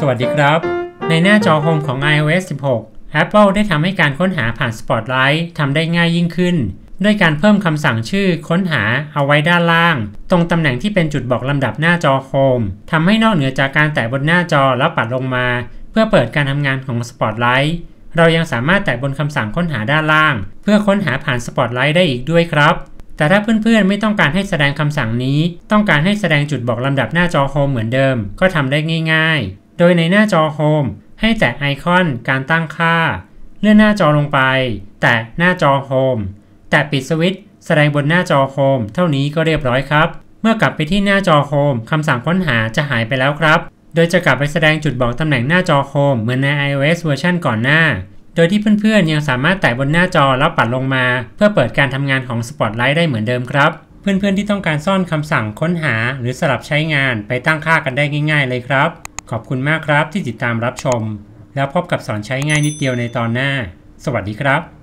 สวัสดีครับ ในหน้าจอโฮมของ iOS 16 Apple ได้ทำให้การค้นหาผ่าน Spotlight ทำได้ง่ายยิ่งขึ้น ด้วยการเพิ่มคำสั่งชื่อค้นหาเอาไว้ด้านล่าง ตรงตำแหน่งที่เป็นจุดบอกลำดับหน้าจอโฮมทำให้นอกเหนือจากการแตะบนหน้าจอแล้วปัดลงมา เพื่อเปิดการทำงานของ Spotlight เรายังสามารถแตะบนคำสั่งค้นหาด้านล่าง เพื่อค้นหาผ่าน Spotlight ได้อีกด้วยครับ แต่ถ้าเพื่อนๆ ไม่ต้องการให้แสดงคำสั่งนี้ ต้องการให้แสดงจุดบอกลำดับหน้าจอโฮมเหมือนเดิม ก็ทำได้ง่ายโดยในหน้าจอโฮมให้แตะไอคอนการตั้งค่า เลื่อนหน้าจอลงไปแตะหน้าจอโฮมแตะปิดสวิตช์แสดงบนหน้าจอโฮมเท่านี้ก็เรียบร้อยครับ เมื่อกลับไปที่หน้าจอโฮมคำสั่งค้นหาจะหายไปแล้วครับ โดยจะกลับไปแสดงจุดบอกตำแหน่งหน้าจอโฮมเหมือนใน iOS เวอร์ชันก่อนหน้า โดยที่เพื่อนๆยังสามารถแตะบนหน้าจอแล้วปัดลงมา เพื่อเปิดการทำงานของ Spotlight ได้เหมือนเดิมครับ เพื่อนๆที่ต้องการซ่อนคำสั่งค้นหาหรือสลับใช้งานไปตั้งค่ากันได้ง่าย ๆ เลยครับขอบคุณมากครับที่ติดตามรับชม แล้วพบกับสอนใช้ง่ายนิดเดียวในตอนหน้า สวัสดีครับ